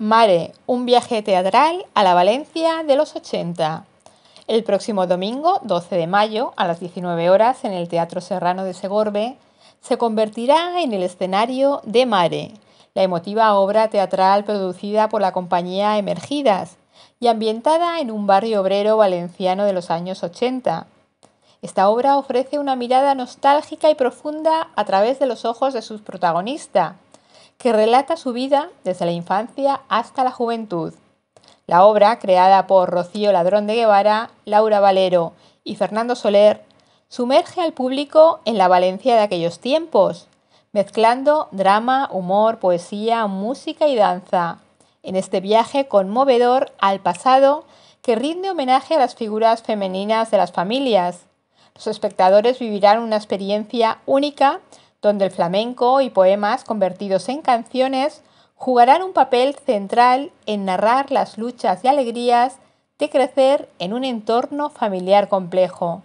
Mare, un viaje teatral a la Valencia de los 80. El próximo domingo, 12 de mayo, a las 19 horas, en el Teatro Serrano de Segorbe, se convertirá en el escenario de Mare, la emotiva obra teatral producida por la compañía Emergidas y ambientada en un barrio obrero valenciano de los años 80. Esta obra ofrece una mirada nostálgica y profunda a través de los ojos de sus protagonistas que relata su vida desde la infancia hasta la juventud. La obra, creada por Rocío Ladrón de Guevara, Laura Valero y Fernando Soler, sumerge al público en la Valencia de aquellos tiempos, mezclando drama, humor, poesía, música y danza, en este viaje conmovedor al pasado que rinde homenaje a las figuras femeninas de las familias. Los espectadores vivirán una experiencia única donde el flamenco y poemas convertidos en canciones jugarán un papel central en narrar las luchas y alegrías de crecer en un entorno familiar complejo.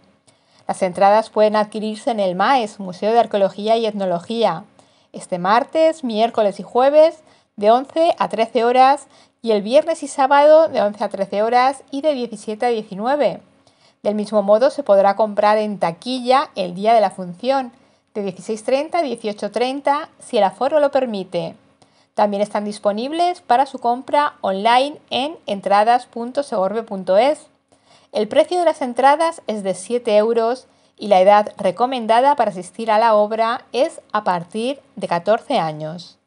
Las entradas pueden adquirirse en el MAES, Museo de Arqueología y Etnología, este martes, miércoles y jueves de 11 a 13 horas y el viernes y sábado de 11 a 13 horas y de 17 a 19. Del mismo modo se podrá comprar en taquilla el día de la función, de 16.30 a 18.30 si el aforo lo permite. También están disponibles para su compra online en entradas.segorbe.es. El precio de las entradas es de 7 euros y la edad recomendada para asistir a la obra es a partir de 14 años.